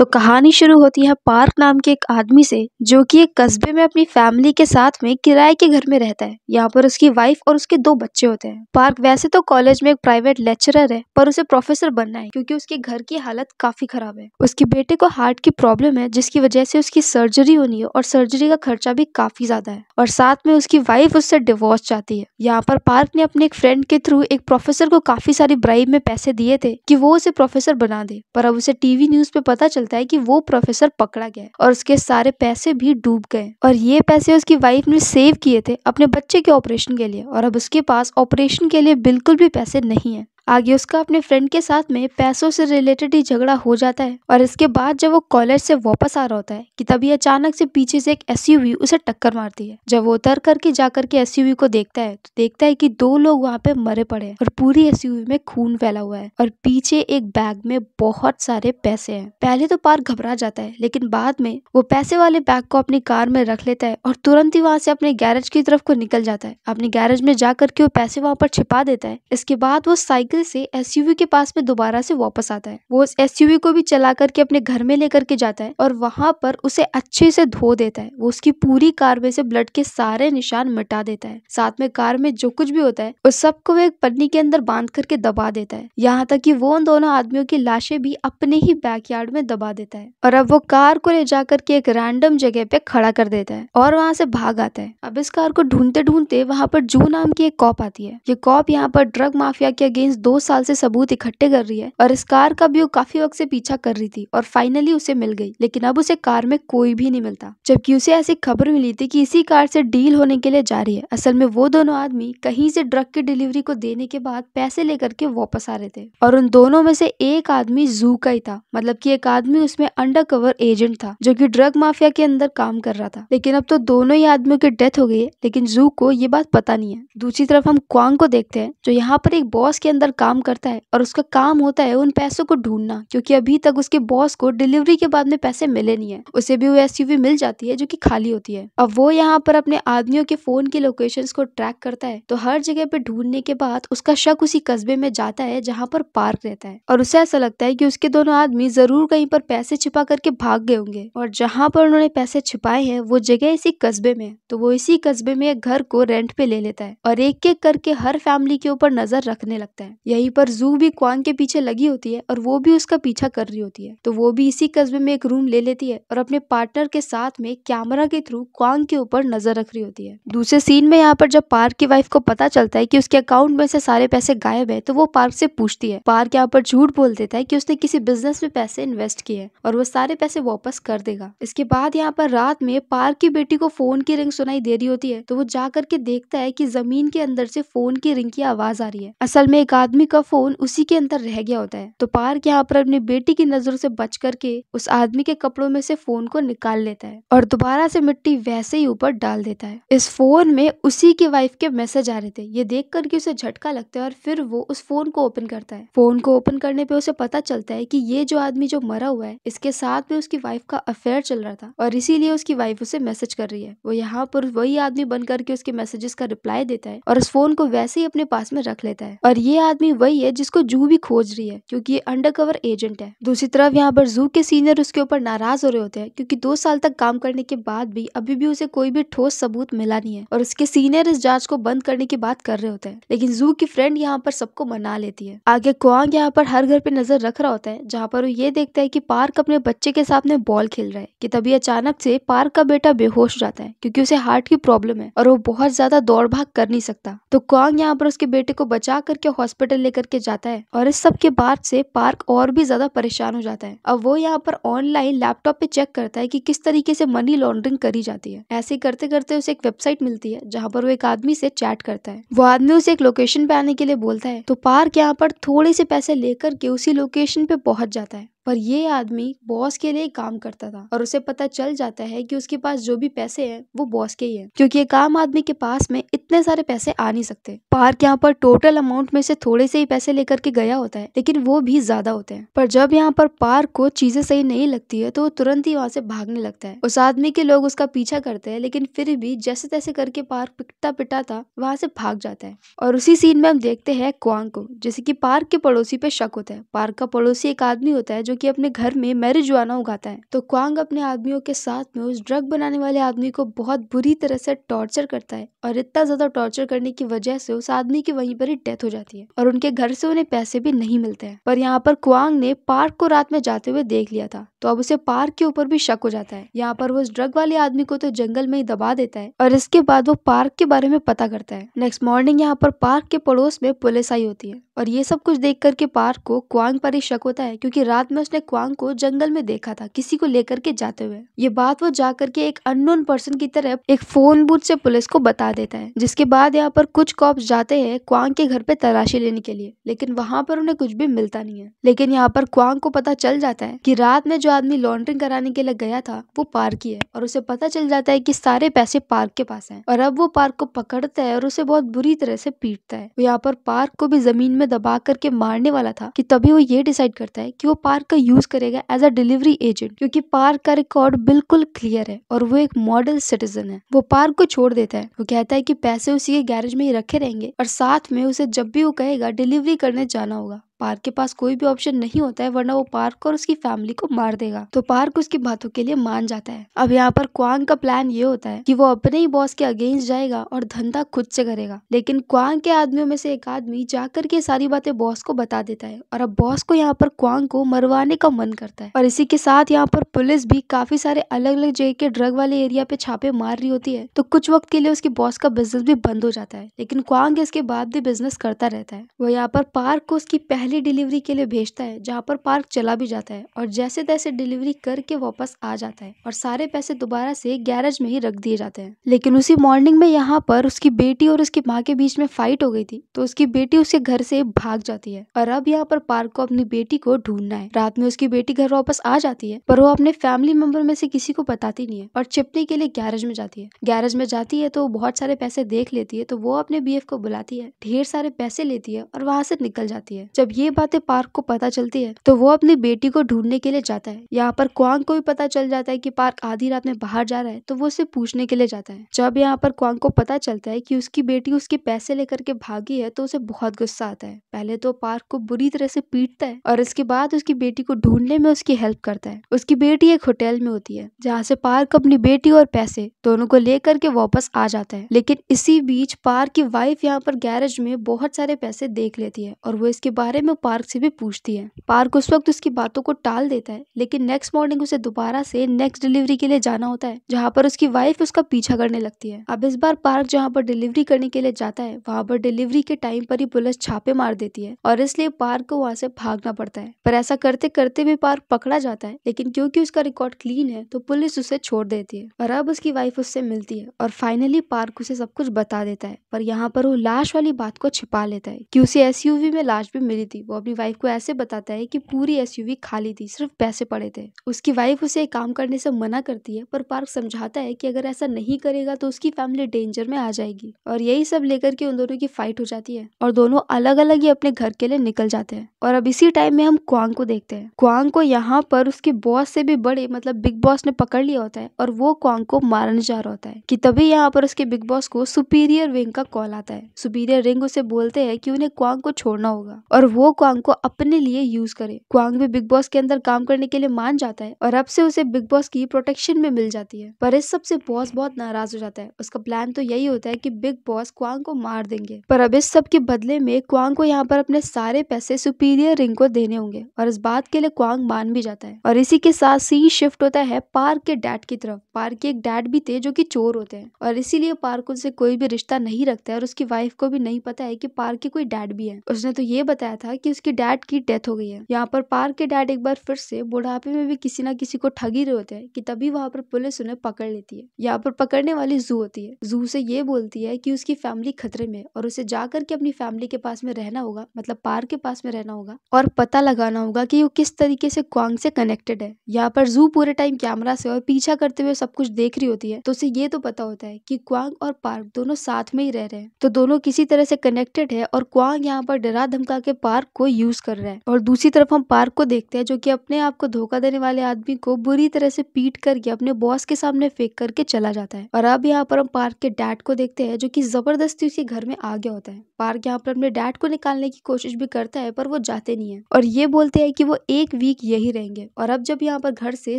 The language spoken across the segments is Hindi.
तो कहानी शुरू होती है पार्क नाम के एक आदमी से जो कि एक कस्बे में अपनी फैमिली के साथ में किराए के घर में रहता है यहाँ पर उसकी वाइफ और उसके दो बच्चे होते हैं पार्क वैसे तो कॉलेज में एक प्राइवेट लेक्चरर है पर उसे प्रोफेसर बनना है क्योंकि उसके घर की हालत काफी खराब है उसके बेटे को हार्ट की प्रॉब्लम है जिसकी वजह से उसकी सर्जरी होनी है और सर्जरी का खर्चा भी काफी ज्यादा है और साथ में उसकी वाइफ उससे डिवोर्स चाहती है यहाँ पर पार्क ने अपने एक फ्रेंड के थ्रू एक प्रोफेसर को काफी सारी ब्राइब में पैसे दिए थे कि वो उसे प्रोफेसर बना दे पर अब उसे टीवी न्यूज पे पता चलता चलता है कि वो प्रोफेसर पकड़ा गया और उसके सारे पैसे भी डूब गए और ये पैसे उसकी वाइफ ने सेव किए थे अपने बच्चे के ऑपरेशन के लिए और अब उसके पास ऑपरेशन के लिए बिल्कुल भी पैसे नहीं है आगे उसका अपने फ्रेंड के साथ में पैसों से रिलेटेड ही झगड़ा हो जाता है और इसके बाद जब वो कॉलेज से वापस आ रहा होता है कि तभी अचानक से पीछे से एक एस उसे टक्कर मारती है जब वो उतर करके जाकर के एस को देखता है तो देखता है की दो लोग वहाँ पे मरे पड़े हैं और पूरी एस में खून फैला हुआ है और पीछे एक बैग में बहुत सारे पैसे है पहले तो पार घबरा जाता है लेकिन बाद में वो पैसे वाले बैग को अपनी कार में रख लेता है और तुरंत ही वहाँ से अपने गैरेज की तरफ को निकल जाता है अपने गैरेज में जाकर के वो पैसे वहाँ पर छिपा देता है इसके बाद वो साइकिल साइकिल से एसयूवी के पास में दोबारा से वापस आता है वो उस एसयूवी को भी चला करके अपने घर में लेकर के जाता है और वहां पर उसे अच्छे से धो देता है वो उसकी पूरी कार में से ब्लड के सारे निशान मिटा देता है साथ में कार में जो कुछ भी होता है उस सबको वो एक पन्नी के अंदर बांध करके दबा देता है यहाँ तक की वो उन दोनों आदमियों की लाशें भी अपने ही यार्ड में दबा देता है और अब वो कार को ले जाकर के एक रैंडम जगह पे खड़ा कर देता है और वहां से भाग आता है अब इस कार को ढूंढते ढूंढते वहां पर जू नाम की एक कॉप आती है ये कॉप यहाँ पर ड्रग माफिया के अगेंस्ट दो साल से सबूत इकट्ठे कर रही है और इस कार का भी वो काफी वक्त से पीछा कर रही थी और फाइनली उसे मिल गई लेकिन अब उसे कार में कोई भी नहीं मिलता जबकि उसे ऐसी खबर मिली थी कि इसी कार से डील होने के लिए जा रही है असल में वो दोनों आदमी कहीं से ड्रग की डिलीवरी को देने के बाद पैसे लेकर के वापस आ रहे थे और उन दोनों में से एक आदमी जू का ही था मतलब की एक आदमी उसमें अंडर एजेंट था जो की ड्रग माफिया के अंदर काम कर रहा था लेकिन अब तो दोनों ही आदमियों की डेथ हो गई है लेकिन जू को ये बात पता नहीं है दूसरी तरफ हम क्वांग को देखते हैं जो यहाँ पर एक बॉस के अंदर पर काम करता है और उसका काम होता है उन पैसों को ढूंढना क्योंकि अभी तक उसके बॉस को डिलीवरी के बाद में पैसे मिले नहीं है उसे भी वो एस मिल जाती है जो की खाली होती है अब वो यहाँ पर अपने आदमियों के फोन की लोकेशन को ट्रैक करता है तो हर जगह पे ढूंढने के बाद उसका शक उसी कस्बे में जाता है जहाँ पर पार्क रहता है और उसे ऐसा लगता है की उसके दोनों आदमी जरूर कहीं पर पैसे छिपा करके भाग गए होंगे और जहाँ पर उन्होंने पैसे छिपाए हैं वो जगह इसी कस्बे में तो वो इसी कस्बे में एक घर को रेंट पे ले लेता है और एक एक करके हर फैमिली के ऊपर नजर रखने लगता है यहीं पर जू भी क्वांग के पीछे लगी होती है और वो भी उसका पीछा कर रही होती है तो वो भी इसी कस्बे में एक रूम ले लेती है और अपने पार्टनर के साथ में कैमरा के थ्रू क्वांग के ऊपर नजर रख रही होती है दूसरे सीन में यहाँ पर जब पार्क की वाइफ को पता चलता है की उसके अकाउंट में से सारे पैसे गायब है तो वो पार्क से पूछती है पार्क यहाँ पर झूठ बोल देता है की उसने किसी बिजनेस में पैसे इन्वेस्ट किए और वो सारे पैसे वापस कर देगा इसके बाद यहाँ पर रात में पार्क की बेटी को फोन की रिंग सुनाई दे रही होती है तो वो जा करके देखता है की जमीन के अंदर से फोन की रिंग की आवाज आ रही है असल में एक आदमी आदमी का फोन उसी के अंदर रह गया होता है तो पार्क यहाँ पर अपनी बेटी की नजरों से बच करके उस आदमी के कपड़ों में से फोन को निकाल लेता है और दोबारा से मिट्टी वैसे ही ऊपर डाल देता है इस फोन में उसी की वाइफ के मैसेज आ रहे थे ये देख करके उसे झटका लगता है और फिर वो उस फोन को ओपन करता है फोन को ओपन करने पे उसे पता चलता है की ये जो आदमी जो मरा हुआ है इसके साथ में उसकी वाइफ का अफेयर चल रहा था और इसीलिए उसकी वाइफ उसे मैसेज कर रही है वो यहाँ पर वही आदमी बन करके उसके मैसेजेस का रिप्लाई देता है और उस फोन को वैसे ही अपने पास में रख लेता है और ये आदमी आदमी वही है जिसको जू भी खोज रही है क्योंकि ये अंडरकवर एजेंट है दूसरी तरफ यहाँ पर जू के सीनियर उसके ऊपर नाराज हो रहे होते हैं क्योंकि दो साल तक काम करने के बाद भी अभी भी उसे कोई भी ठोस सबूत मिला नहीं है और उसके सीनियर इस जांच को बंद करने की बात कर रहे होते हैं लेकिन जू की फ्रेंड यहाँ पर सबको मना लेती है आगे कुआंग यहाँ पर हर घर पे नजर रख रहा होता है जहाँ पर वो ये देखता है की पार्क अपने बच्चे के सामने बॉल खेल रहा है की तभी अचानक से पार्क का बेटा बेहोश जाता है क्यूँकी उसे हार्ट की प्रॉब्लम है और वो बहुत ज्यादा दौड़ भाग कर नहीं सकता तो कुआंग यहाँ पर उसके बेटे को बचा करके हॉस्पिटल हॉस्पिटल लेकर के जाता है और इस सब के बाद से पार्क और भी ज्यादा परेशान हो जाता है अब वो यहाँ पर ऑनलाइन लैपटॉप पे चेक करता है कि किस तरीके से मनी लॉन्ड्रिंग करी जाती है ऐसे करते करते उसे एक वेबसाइट मिलती है जहाँ पर वो एक आदमी से चैट करता है वो आदमी उसे एक लोकेशन पे आने के लिए बोलता है तो पार्क यहाँ पर थोड़े से पैसे लेकर के उसी लोकेशन पे पहुंच जाता है पर ये आदमी बॉस के लिए काम करता था और उसे पता चल जाता है कि उसके पास जो भी पैसे हैं वो बॉस के ही हैं क्योंकि एक आम आदमी के पास में इतने सारे पैसे आ नहीं सकते पार्क यहाँ पर टोटल अमाउंट में से थोड़े से ही पैसे लेकर के गया होता है लेकिन वो भी ज्यादा होते हैं पर जब यहाँ पर पार्क को चीजें सही नहीं लगती है तो वो तुरंत ही वहाँ से भागने लगता है उस आदमी के लोग उसका पीछा करते हैं लेकिन फिर भी जैसे तैसे करके पार्क पिटता पिटा था वहाँ से भाग जाता है और उसी सीन में हम देखते हैं क्वांग को जैसे की पार्क के पड़ोसी पे शक होता है पार्क का पड़ोसी एक आदमी होता है जो कि अपने घर में वाना उगाता है तो क्वांग अपने आदमियों के साथ में उस ड्रग बनाने वाले आदमी को बहुत बुरी तरह से टॉर्चर करता है और इतना ज्यादा टॉर्चर करने की वजह से उस आदमी की वहीं पर ही डेथ हो जाती है और उनके घर से उन्हें पैसे भी नहीं मिलते हैं पर यहाँ पर क्वांग ने पार्क को रात में जाते हुए देख लिया था तो अब उसे पार्क के ऊपर भी शक हो जाता है यहाँ पर वो उस ड्रग वाले आदमी को तो जंगल में ही दबा देता है और इसके बाद वो पार्क के बारे में पता करता है नेक्स्ट मॉर्निंग यहाँ पर पार्क के पड़ोस में पुलिस आई होती है और ये सब कुछ देख करके पार्क को क्वांग पर ही शक होता है क्योंकि रात में उसने क्वांग को जंगल में देखा था किसी को लेकर के जाते हुए ये बात वो जाकर के एक अननोन पर्सन की तरफ एक फोन बूथ से पुलिस को बता देता है जिसके बाद यहाँ पर कुछ कॉप जाते हैं क्वांग के घर पे तलाशी लेने के लिए लेकिन वहाँ पर उन्हें कुछ भी मिलता नहीं है लेकिन यहाँ पर क्वांग को पता चल जाता है की रात में जो आदमी लॉन्ड्रिंग कराने के लिए गया था वो पार्क ही है और उसे पता चल जाता है की सारे पैसे पार्क के पास है और अब वो पार्क को पकड़ता है और उसे बहुत बुरी तरह से पीटता है यहाँ पर पार्क को भी जमीन में दबा करके मारने वाला था कि तभी वो ये डिसाइड करता है कि वो पार्क का यूज करेगा एज अ डिलीवरी एजेंट क्योंकि पार्क का रिकॉर्ड बिल्कुल क्लियर है और वो एक मॉडल सिटीजन है वो पार्क को छोड़ देता है वो कहता है कि पैसे उसी के गैरेज में ही रखे रहेंगे और साथ में उसे जब भी वो कहेगा डिलीवरी करने जाना होगा पार्क के पास कोई भी ऑप्शन नहीं होता है वरना वो पार्क और उसकी फैमिली को मार देगा तो पार्क उसकी बातों के लिए मान जाता है अब यहाँ पर क्वांग का प्लान ये होता है कि वो अपने ही बॉस के अगेंस्ट जाएगा और धंधा खुद से करेगा लेकिन क्वांग के आदमियों में से एक आदमी जाकर के सारी बातें बॉस को बता देता है और अब बॉस को यहाँ पर क्वांग को मरवाने का मन करता है और इसी के साथ यहाँ पर पुलिस भी काफी सारे अलग अलग जगह के ड्रग वाले एरिया पे छापे मार रही होती है तो कुछ वक्त के लिए उसके बॉस का बिजनेस भी बंद हो जाता है लेकिन क्वांग इसके बाद भी बिजनेस करता रहता है वो यहाँ पर पार्क को उसकी पहले पहली डिलीवरी के लिए भेजता है जहाँ पर पार्क चला भी जाता है और जैसे तैसे डिलीवरी करके वापस आ जाता है और सारे पैसे दोबारा से गैरेज में ही रख दिए जाते हैं लेकिन उसी मॉर्निंग में यहाँ पर उसकी बेटी और उसकी माँ के बीच में फाइट हो गई थी तो उसकी बेटी उसके घर से भाग जाती है और अब यहाँ पर पार्क को अपनी बेटी को ढूंढना है रात में उसकी बेटी घर वापस आ जाती है पर वो अपने फैमिली मेंबर में से किसी को बताती नहीं है और छिपने के लिए गैरेज में जाती है गैरेज में जाती है तो बहुत सारे पैसे देख लेती है तो वो अपने बीएफ को बुलाती है ढेर सारे पैसे लेती है और वहां से निकल जाती है जब ये बातें पार्क को पता चलती है तो वो अपनी बेटी को ढूंढने के लिए जाता है यहाँ पर क्वांग को भी पता चल जाता है कि पार्क आधी रात में बाहर जा रहा है तो वो उसे पूछने के लिए जाता है जब यहाँ पर क्वांग को पता चलता है कि उसकी बेटी उसके पैसे लेकर के भागी है तो उसे बहुत गुस्सा आता है पहले तो पार्क को बुरी तरह से पीटता है और इसके बाद उसकी बेटी को ढूंढने में उसकी हेल्प करता है उसकी बेटी एक होटल में होती है जहाँ से पार्क अपनी बेटी और पैसे दोनों को लेकर के वापस आ जाता है लेकिन इसी बीच पार्क की वाइफ यहाँ पर गैरेज में बहुत सारे पैसे देख लेती है और वो इसके बारे में वो पार्क से भी पूछती है पार्क उस वक्त उसकी बातों को टाल देता है लेकिन नेक्स्ट मॉर्निंग उसे दोबारा से नेक्स्ट डिलीवरी के लिए जाना होता है जहाँ पर उसकी वाइफ उसका पीछा करने लगती है अब इस बार पार्क जहाँ पर डिलीवरी करने के लिए जाता है वहाँ पर डिलीवरी के टाइम पर ही पुलिस छापे मार देती है और इसलिए पार्क को वहाँ से भागना पड़ता है पर ऐसा करते करते भी पार्क पकड़ा जाता है लेकिन क्योंकि उसका रिकॉर्ड क्लीन है तो पुलिस उसे छोड़ देती है और अब उसकी वाइफ उससे मिलती है और फाइनली पार्क उसे सब कुछ बता देता है पर यहाँ पर वो लाश वाली बात को छिपा लेता है की उसे एसयूवी में लाश भी मिली थी वो अपनी वाइफ को ऐसे बताता है कि पूरी एसयूवी खाली थी सिर्फ पैसे पड़े थे उसकी वाइफ उसे एक काम करने से मना करती है पर पार्क समझाता है कि अगर ऐसा नहीं करेगा तो उसकी फैमिली डेंजर में आ जाएगी और यही सब लेकर के उन दोनों की फाइट हो जाती है और दोनों अलग अलग ही अपने घर के लिए निकल जाते हैं और अब इसी टाइम में हम क्वांग को देखते हैं क्वांग को यहाँ पर उसके बॉस से भी बड़े मतलब बिग बॉस ने पकड़ लिया होता है और वो क्वांग को मारने जा रहा होता है कि तभी यहाँ पर उसके बिग बॉस को सुपीरियर विंग का कॉल आता है सुपीरियर रिंग उसे बोलते हैं कि उन्हें क्वांग को छोड़ना होगा और वो वो क्वांग को अपने लिए यूज करे क्वांग भी बिग बॉस के अंदर काम करने के लिए मान जाता है और अब से उसे बिग बॉस की प्रोटेक्शन में मिल जाती है पर इस सबसे बॉस बहुत नाराज हो जाता है उसका प्लान तो यही होता है की बिग बॉस क्वांग को मार देंगे पर अब इस सब के बदले में क्वांग को यहाँ पर अपने सारे पैसे सुपीरियर रिंग को देने होंगे और इस बात के लिए क्वांग मान भी जाता है और इसी के साथ सीन शिफ्ट होता है पार्क के डैड की तरफ पार्क के एक डैड भी थे जो कि चोर होते हैं और इसीलिए पार्क उनसे कोई भी रिश्ता नहीं रखता है और उसकी वाइफ को भी नहीं पता है कि पार्क के कोई डैड भी है उसने तो ये बताया था था कि उसके डैड की डेथ हो गई है यहाँ पर पार्क के डैड एक बार फिर से बुढ़ापे में भी किसी ना किसी को ठग ही रहे होते हैं कि तभी वहाँ पर पुलिस उन्हें पकड़ लेती है यहाँ पर पकड़ने वाली जू होती है जू से ये बोलती है की उसकी फैमिली खतरे में है और उसे जाकर के अपनी फैमिली के पास में रहना होगा मतलब पार्क के पास में रहना होगा और पता लगाना होगा कि वो किस तरीके से क्वांग से कनेक्टेड है यहाँ पर जू पूरे टाइम कैमरा से और पीछा करते हुए सब कुछ देख रही होती है तो उसे ये तो पता होता है की क्वांग और पार्क दोनों साथ में ही रह रहे हैं तो दोनों किसी तरह से कनेक्टेड है और क्वांग यहाँ पर डरा धमका के पार्क पार्क को यूज कर रहा है और दूसरी तरफ हम पार्क को देखते हैं जो कि अपने आप को धोखा देने वाले आदमी को बुरी तरह से पीट करके अपने बॉस के सामने फेंक करके चला जाता है और अब यहाँ पर हम पार्क के डैड को देखते हैं जो कि जबरदस्ती उसके घर में आ गया होता है पार्क यहाँ पर अपने डैड को निकालने की कोशिश भी करता है पर वो जाते नहीं है और ये बोलते है की वो एक वीक यही रहेंगे और अब जब यहाँ पर घर से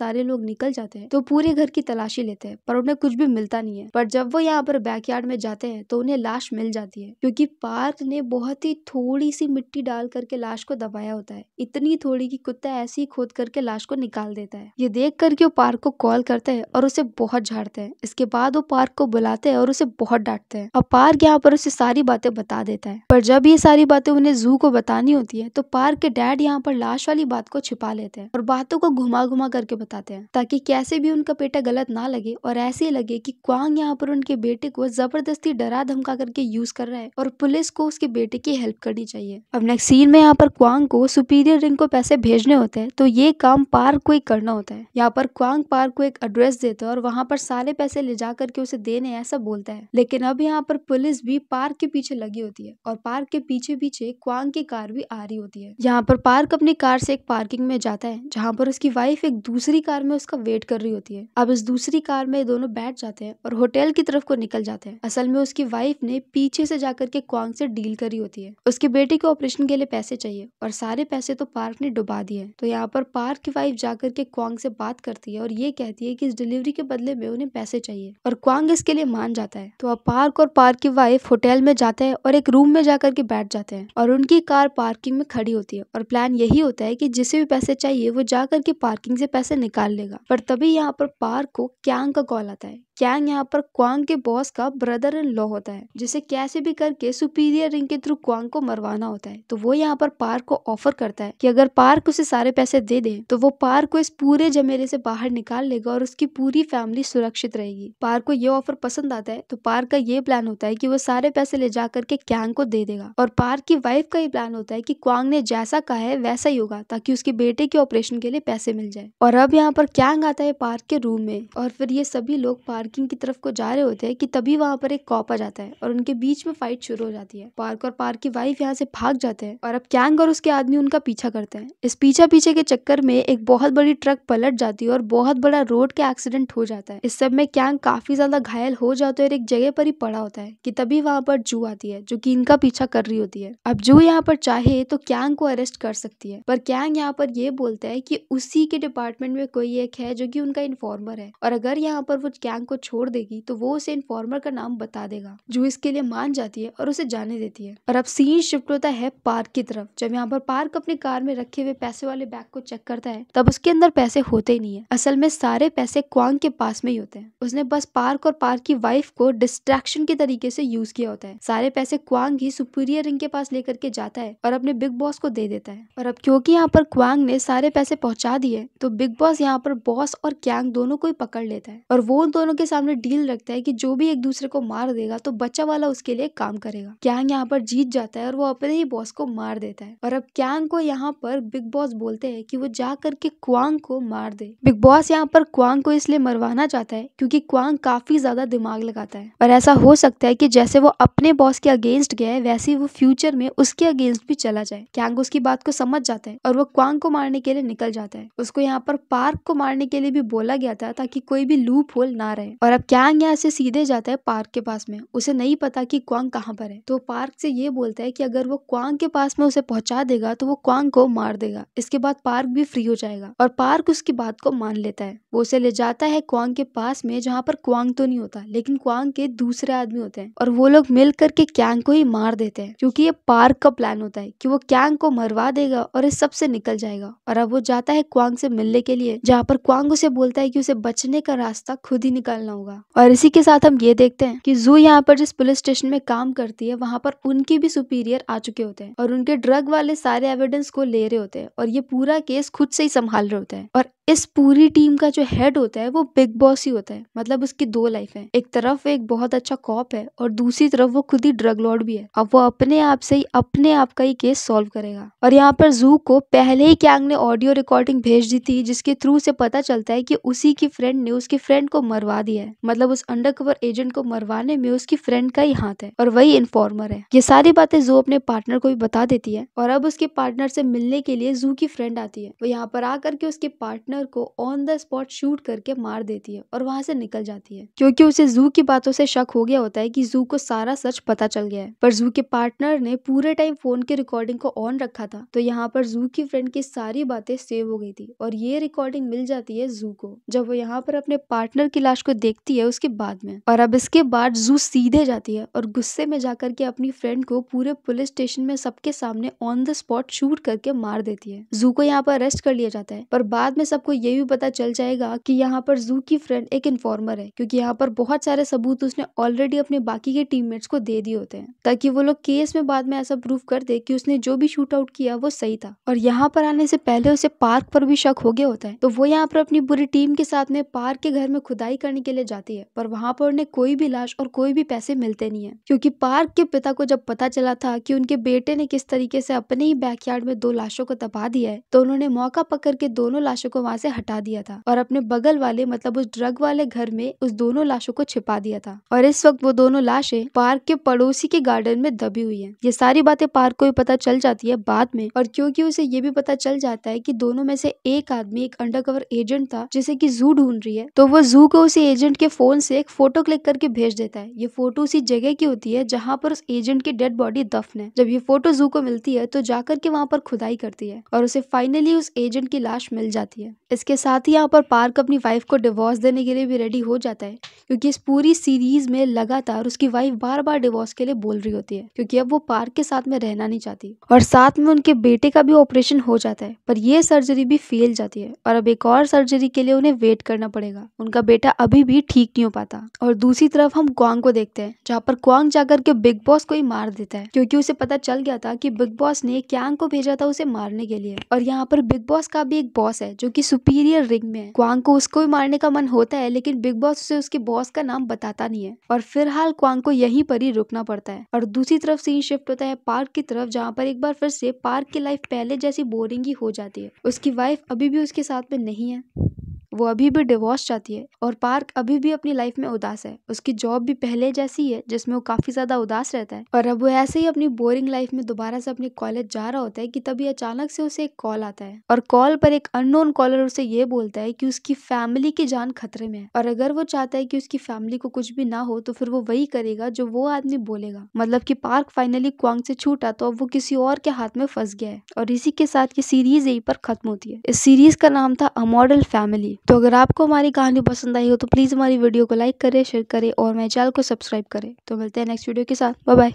सारे लोग निकल जाते हैं तो पूरे घर की तलाशी लेते हैं पर उन्हें कुछ भी मिलता नहीं है पर जब वो यहाँ पर बैक में जाते हैं तो उन्हें लाश मिल जाती है क्योंकि पार्क ने बहुत ही थोड़ी सी मिट्टी डाल निकाल करके लाश को दबाया होता है इतनी थोड़ी कि कुत्ता ऐसे ही खोद करके लाश को निकाल देता है ये देख करके वो पार्क को कॉल करता है और उसे बहुत झाड़ते हैं इसके बाद वो पार्क को बुलाते हैं और उसे बहुत डांटते हैं और पार्क यहाँ पर उसे सारी बातें बता देता है पर जब ये सारी बातें उन्हें जू को बतानी होती है तो पार्क के डैड यहाँ पर लाश वाली बात को छिपा लेते हैं और बातों को घुमा घुमा करके बताते हैं ताकि कैसे भी उनका बेटा गलत ना लगे और ऐसे लगे कि क्वांग यहाँ पर उनके बेटे को जबरदस्ती डरा धमका करके यूज कर रहा है और पुलिस को उसके बेटे की हेल्प करनी चाहिए अब नेक्स्ट सीन में यहाँ पर क्वांग को सुपीरियर रिंग को पैसे भेजने होते हैं तो ये काम पार्क को ही करना होता है यहाँ पर क्वांग पार्क को एक एड्रेस देता है और वहाँ पर सारे पैसे ले जा करके उसे देने ऐसा बोलता है लेकिन अब यहाँ पर पुलिस भी पार्क के पीछे लगी होती है और पार्क के पीछे पीछे क्वांग की कार भी आ रही होती है यहाँ पर पार्क अपनी कार से एक पार्किंग में जाता है जहाँ पर उसकी वाइफ एक दूसरी कार में उसका वेट कर रही होती है अब इस दूसरी कार में दोनों बैठ जाते हैं और होटल की तरफ को निकल जाते हैं असल में उसकी वाइफ ने पीछे से जाकर के क्वांग से डील करी होती है उसकी बेटी के ऑपरेशन के लिए लिए पैसे चाहिए और सारे पैसे तो पार्क ने डुबा दिए तो यहाँ पर पार्क की वाइफ जाकर के क्वांग से बात करती है और ये कहती है कि इस डिलीवरी के बदले में उन्हें पैसे चाहिए और क्वांग इसके लिए मान जाता है तो अब पार्क और पार्क की वाइफ होटल में जाते हैं और एक रूम में जाकर के बैठ जाते हैं और उनकी कार पार्किंग में खड़ी होती है और प्लान यही होता है की जिसे भी पैसे चाहिए वो जा करके पार्किंग से पैसे निकाल लेगा पर तभी यहाँ पर पार्क को क्यांग का कॉल आता है क्यांग यहाँ पर क्वांग के बॉस का ब्रदर इन लॉ होता है जिसे कैसे भी करके सुपीरियर रिंग के थ्रू क्वांग को मरवाना होता है तो वो यहाँ पर पार्क को ऑफर करता है कि अगर पार्क उसे सारे पैसे दे दे तो वो पार्क को इस पूरे जमेले से बाहर निकाल लेगा और उसकी पूरी फैमिली सुरक्षित रहेगी पार्क को ये ऑफर पसंद आता है तो पार्क का ये प्लान होता है की वो सारे पैसे ले जा करके क्यांग को दे देगा और पार्क की वाइफ का ये प्लान होता है की क्वांग ने जैसा कहा है वैसा ही होगा ताकि उसके बेटे के ऑपरेशन के लिए पैसे मिल जाए और अब यहाँ पर क्यांग आता है पार्क के रूम में और फिर ये सभी लोग पार्किंग की तरफ को जा रहे होते हैं कि तभी वहाँ पर एक कॉप आ जाता है और उनके बीच में फाइट शुरू हो जाती है पार्क और पार्क की वाइफ यहाँ से भाग जाते हैं है और अब कैंग और उसके आदमी उनका पीछा करते हैं इस पीछा पीछे के चक्कर में एक बहुत बड़ी ट्रक पलट जाती है और बहुत बड़ा रोड का एक्सीडेंट हो जाता है इस सब में कैंग काफी ज्यादा घायल हो जाते हैं और एक जगह पर ही पड़ा होता है की तभी वहां पर जू आती है जो की इनका पीछा कर रही होती है अब जू यहाँ पर चाहे तो कैंग को अरेस्ट कर सकती है पर कैंग यहाँ पर यह बोलता है की उसी के डिपार्टमेंट में कोई एक है जो की उनका इन्फॉर्मर है और अगर यहाँ पर वो कैंग को छोड़ देगी तो वो उसे इन्फॉर्मर का नाम बता देगा जू इसके लिए मान जाती है और उसे जाने देती है और अब सीन शिफ्ट होता है पार्क पार्क की तरफ जब यहाँ पर पार्क अपनी कार में रखे हुए पैसे वाले बैग को चेक करता है तब उसके अंदर पैसे होते ही नहीं है असल में सारे पैसे क्वांग के पास में ही होते हैं उसने बस पार्क और पार्क की वाइफ को डिस्ट्रैक्शन के तरीके से यूज किया होता है सारे पैसे क्वांग ही सुपीरियर के पास लेकर के जाता है और अपने बिग बॉस को दे देता है और अब क्योंकि यहाँ पर क्वांग ने सारे पैसे पहुंचा दिए तो बिग बॉस यहाँ पर बॉस और क्यांग दोनों को ही पकड़ लेता है और वो उन दोनों के सामने डील रखता है कि जो भी एक दूसरे को मार देगा तो बच्चा वाला उसके लिए काम करेगा क्यांग यहाँ पर जीत जाता है और वो अपने ही बॉस को मार देता है और अब क्यांग को यहाँ पर बिग बॉस बोलते हैं कि वो जा करके क्वांग को मार दे बिग बॉस यहाँ पर क्वांग को इसलिए मरवाना चाहता है क्योंकि क्वांग काफी ज्यादा दिमाग लगाता है और ऐसा हो सकता है कि जैसे वो अपने बॉस के अगेंस्ट गया है वैसे ही वो फ्यूचर में उसके अगेंस्ट भी चला जाए क्यांग उसकी बात को समझ जाता है और वो क्वांग को मारने के लिए निकल जाता है उसको यहाँ पर पार्क को मारने के लिए भी बोला गया था ताकि कोई भी लूप होल ना रहे और अब क्यांग यहाँ से सीधे जाता है पार्क के पास में उसे नहीं पता की क्वांग कहाँ पर है तो पार्क से ये बोलता है की अगर वो क्वांग के पास पास में उसे पहुंचा देगा तो वो क्वांग को मार देगा इसके बाद पार्क भी फ्री हो जाएगा और पार्क उसकी बात को मान लेता है वो उसे ले जाता है क्वांग के पास में जहाँ पर क्वांग तो नहीं होता लेकिन क्वांग के दूसरे आदमी होते हैं और वो लोग मिल करके क्यांग को ही मार देते हैं क्योंकि ये पार्क का प्लान होता है कि वो क्यांग को मरवा देगा और इस सबसे निकल जाएगा और अब वो जाता है क्वांग से मिलने के लिए जहाँ पर क्वांग उसे बोलता है की उसे बचने का रास्ता खुद ही निकालना होगा और इसी के साथ हम ये देखते हैं की जू यहाँ पर जिस पुलिस स्टेशन में काम करती है वहाँ पर उनके भी सुपीरियर आ चुके होते हैं और उनके ड्रग वाले सारे एविडेंस को ले रहे होते हैं और ये पूरा केस खुद से ही संभाल रहे होते हैं और इस पूरी टीम का जो हेड होता है वो बिग बॉस ही होता है मतलब उसकी दो लाइफ है एक तरफ एक बहुत अच्छा कॉप है और दूसरी तरफ वो खुद ही ड्रग लॉर्ड भी है अब वो अपने आप से ही अपने आप का ही केस सॉल्व करेगा और यहाँ पर जू को पहले ही क्या ने ऑडियो रिकॉर्डिंग भेज दी थी जिसके थ्रू से पता चलता है की उसी की फ्रेंड ने उसकी फ्रेंड को मरवा दिया है मतलब उस अंडर एजेंट को मरवाने में उसकी फ्रेंड का ही हाथ है और वही इन्फॉर्मर है ये सारी बातें जू अपने पार्टनर को भी बता बता देती है और अब उसके पार्टनर से मिलने के लिए जू की फ्रेंड आती है वो यहाँ पर आकर के उसके पार्टनर को ऑन द स्पॉट शूट करके मार देती है और वहां से निकल जाती है क्योंकि उसे जू की बातों से शक हो गया होता है कि जू को सारा सच पता चल गया है पर जू के पार्टनर ने पूरे टाइम फोन के रिकॉर्डिंग को ऑन रखा था तो यहाँ पर जू की फ्रेंड की सारी बातें सेव हो गई थी और ये रिकॉर्डिंग मिल जाती है जू को जब वो यहाँ पर अपने पार्टनर की लाश को देखती है उसके बाद में और अब इसके बाद जू सीधे जाती है और गुस्से में जाकर के अपनी फ्रेंड को पूरे पुलिस स्टेशन में सबके सामने ऑन द स्पॉट शूट करके मार देती है जू को यहाँ पर अरेस्ट कर लिया जाता है पर बाद में सबको ये भी पता चल जाएगा कि यहाँ पर जू की फ्रेंड एक इन्फॉर्मर है क्योंकि यहाँ पर बहुत सारे सबूत उसने ऑलरेडी अपने बाकी के टीममेट्स को दे दिए होते हैं ताकि वो लोग केस में बाद में ऐसा प्रूफ कर दे की उसने जो भी शूट आउट किया वो सही था और यहाँ पर आने से पहले उसे पार्क पर भी शक हो गया होता है तो वो यहाँ पर अपनी पूरी टीम के साथ में पार्क के घर में खुदाई करने के लिए जाती है पर वहाँ पर उन्हें कोई भी लाश और कोई भी पैसे मिलते नहीं है क्योंकि पार्क के पिता को जब पता चला था कि उनके बेटे ने किस जिस तरीके से अपने ही बैकयार्ड में दो लाशों को दबा दिया है तो उन्होंने मौका पकड़ के दोनों लाशों को वहां से हटा दिया था और अपने बगल वाले मतलब उस ड्रग वाले घर में उस दोनों लाशों को छिपा दिया था और इस वक्त वो दोनों लाशें पार्क के पड़ोसी के गार्डन में दबी हुई है ये सारी बातें पार्क को भी पता चल जाती है बाद में और क्योंकि उसे ये भी पता चल जाता है की दोनों में से एक आदमी एक अंडर एजेंट था जिसे की जू ढूंढ रही है तो वो जू को उसी एजेंट के फोन से एक फोटो क्लिक करके भेज देता है ये फोटो उसी जगह की होती है जहाँ पर उस एजेंट की डेड बॉडी दफन है जब ये फोटो जू को मिलती है तो जाकर के वहाँ पर खुदाई करती है और उसे फाइनली उस एजेंट की लाश मिल जाती है इसके साथ ही यहाँ पर पार्क अपनी वाइफ को डिवोर्स देने के लिए भी रेडी हो जाता है क्योंकि इस पूरी सीरीज में लगातार उसकी वाइफ बार बार डिवोर्स के लिए बोल रही होती है क्योंकि अब वो पार्क के साथ में रहना नहीं चाहती और साथ में उनके बेटे का भी ऑपरेशन हो जाता है पर यह सर्जरी भी फेल जाती है और अब एक और सर्जरी के लिए उन्हें वेट करना पड़ेगा उनका बेटा अभी भी ठीक नहीं हो पाता और दूसरी तरफ हम क्वांग को देखते हैं जहाँ पर क्वांग जाकर के बिग बॉस को ही मार देता है क्योंकि उसे पता चल गया था था कि बिग बॉस ने क्वांग को भेजा था उसे मारने के लिए और यहाँ पर बिग बॉस का भी एक बॉस है जो की सुपीरियर रिंग में है क्वांग को उसको भी मारने का मन होता है लेकिन बिग बॉस उसे उसके बॉस का नाम बताता नहीं है और फिलहाल क्वांग को यही पर ही रुकना पड़ता है और दूसरी तरफ सीन शिफ्ट होता है पार्क की तरफ जहाँ पर एक बार फिर से पार्क की लाइफ पहले जैसी बोरिंग ही हो जाती है उसकी वाइफ अभी भी उसके साथ में नहीं है वो अभी भी डिवोर्स चाहती है और पार्क अभी भी अपनी लाइफ में उदास है उसकी जॉब भी पहले जैसी है जिसमें वो काफी ज्यादा उदास रहता है और अब वो ऐसे ही अपनी बोरिंग लाइफ में दोबारा से अपने कॉलेज जा रहा होता है कि तभी अचानक से उसे एक कॉल आता है और कॉल पर एक अननोन कॉलर उसे ये बोलता है की उसकी फैमिली की जान खतरे में है और अगर वो चाहता है की उसकी फैमिली को कुछ भी ना हो तो फिर वो वही करेगा जो वो आदमी बोलेगा मतलब की पार्क फाइनली क्वांग से छूटा तो अब वो किसी और के हाथ में फंस गया है और इसी के साथ ये सीरीज यही पर खत्म होती है इस सीरीज का नाम था अ मॉडल फैमिली तो अगर आपको हमारी कहानी पसंद आई हो तो प्लीज़ हमारी वीडियो को लाइक करें शेयर करें और हमारे चैनल को सब्सक्राइब करें तो मिलते हैं नेक्स्ट वीडियो के साथ बाय बाय